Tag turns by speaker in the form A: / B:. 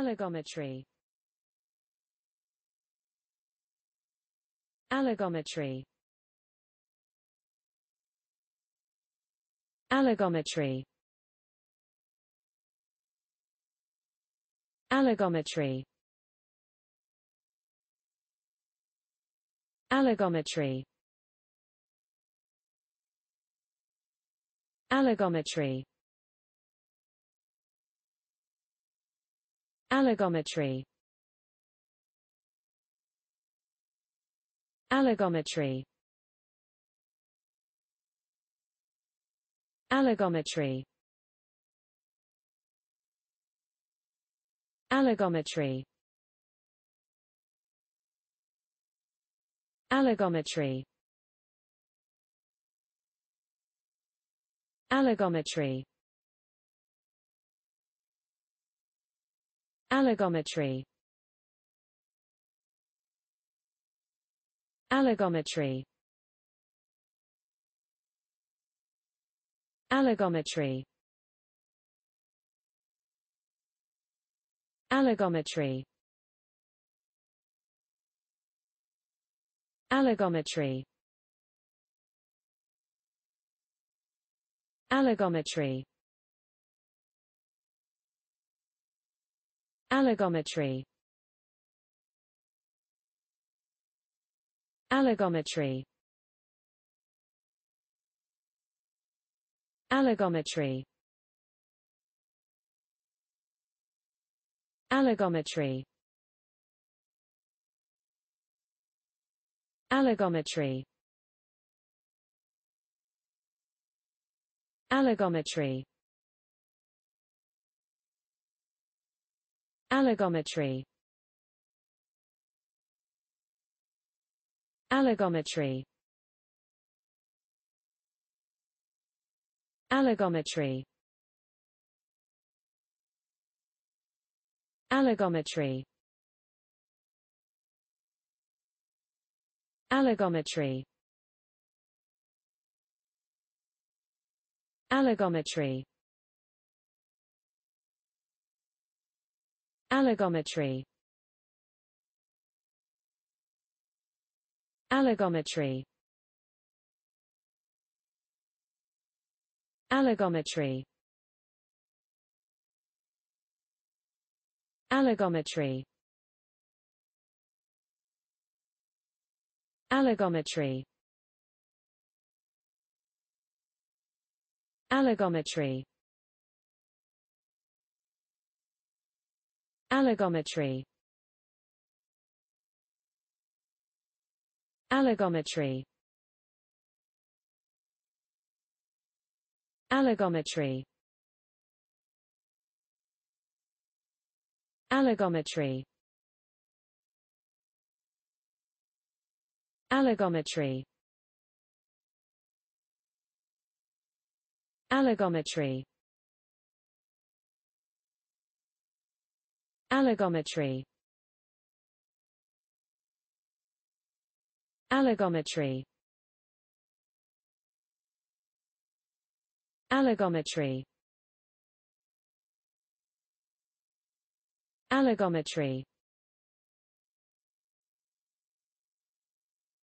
A: Allegometry. Allegometry. Allegometry. Allegometry. Allegometry. Allegometry. Allegometry. Allegometry. Allegometry. Allegometry. Allegometry. Allegometry. Allegometry. Allegometry. Allegometry. Allegometry. Allegometry. Allegometry. Allegometry. Allegometry. Allegometry. Allegometry. Allegometry. Allegometry. Allegometry. Allegometry. Allegometry. Allegometry. Allegometry. Allegometry. Allegometry. Allegometry. Allegometry. Allegometry. Allegometry. Allegometry. Allegometry. Allegometry. Allegometry. Allegometry.